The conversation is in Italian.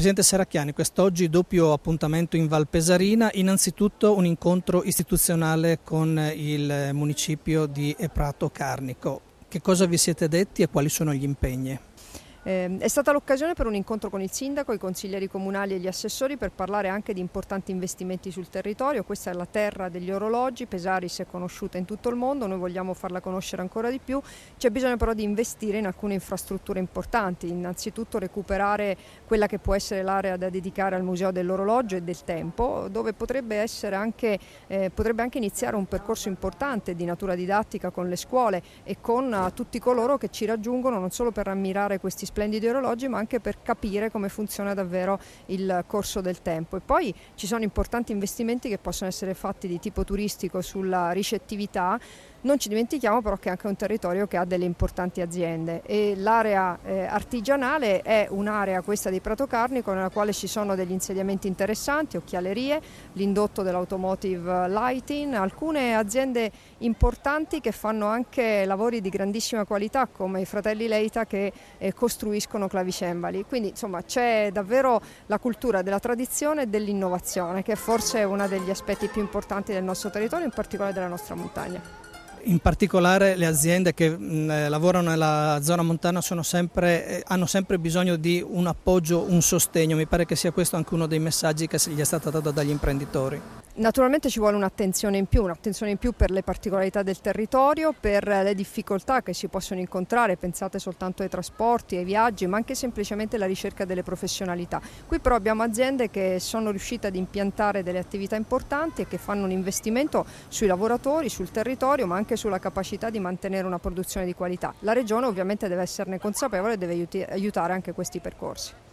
Presidente Seracchiani, quest'oggi doppio appuntamento in Val Pesarina, innanzitutto un incontro istituzionale con il municipio di Eprato Carnico. Che cosa vi siete detti e quali sono gli impegni? Eh, è stata l'occasione per un incontro con il sindaco, i consiglieri comunali e gli assessori per parlare anche di importanti investimenti sul territorio. Questa è la terra degli orologi, Pesaris è conosciuta in tutto il mondo, noi vogliamo farla conoscere ancora di più. C'è bisogno però di investire in alcune infrastrutture importanti, innanzitutto recuperare quella che può essere l'area da dedicare al Museo dell'Orologio e del Tempo, dove potrebbe, anche, eh, potrebbe anche iniziare un percorso importante di natura didattica con le scuole e con uh, tutti coloro che ci raggiungono non solo per ammirare questi spazi splendidi orologi, ma anche per capire come funziona davvero il corso del tempo. E poi ci sono importanti investimenti che possono essere fatti di tipo turistico sulla ricettività non ci dimentichiamo però che è anche un territorio che ha delle importanti aziende e l'area eh, artigianale è un'area questa di Carnico nella quale ci sono degli insediamenti interessanti, occhialerie, l'indotto dell'automotive eh, lighting, alcune aziende importanti che fanno anche lavori di grandissima qualità come i fratelli Leita che eh, costruiscono clavicembali. Quindi insomma c'è davvero la cultura della tradizione e dell'innovazione che è forse uno degli aspetti più importanti del nostro territorio, in particolare della nostra montagna in particolare le aziende che mh, eh, lavorano nella zona montana sempre, eh, hanno sempre bisogno di un appoggio, un sostegno, mi pare che sia questo anche uno dei messaggi che gli è stato dato dagli imprenditori. Naturalmente ci vuole un'attenzione in più, un'attenzione in più per le particolarità del territorio, per le difficoltà che si possono incontrare, pensate soltanto ai trasporti, ai viaggi, ma anche semplicemente alla ricerca delle professionalità. Qui però abbiamo aziende che sono riuscite ad impiantare delle attività importanti e che fanno un investimento sui lavoratori, sul territorio, ma anche sulla capacità di mantenere una produzione di qualità. La Regione ovviamente deve esserne consapevole e deve aiutare anche questi percorsi.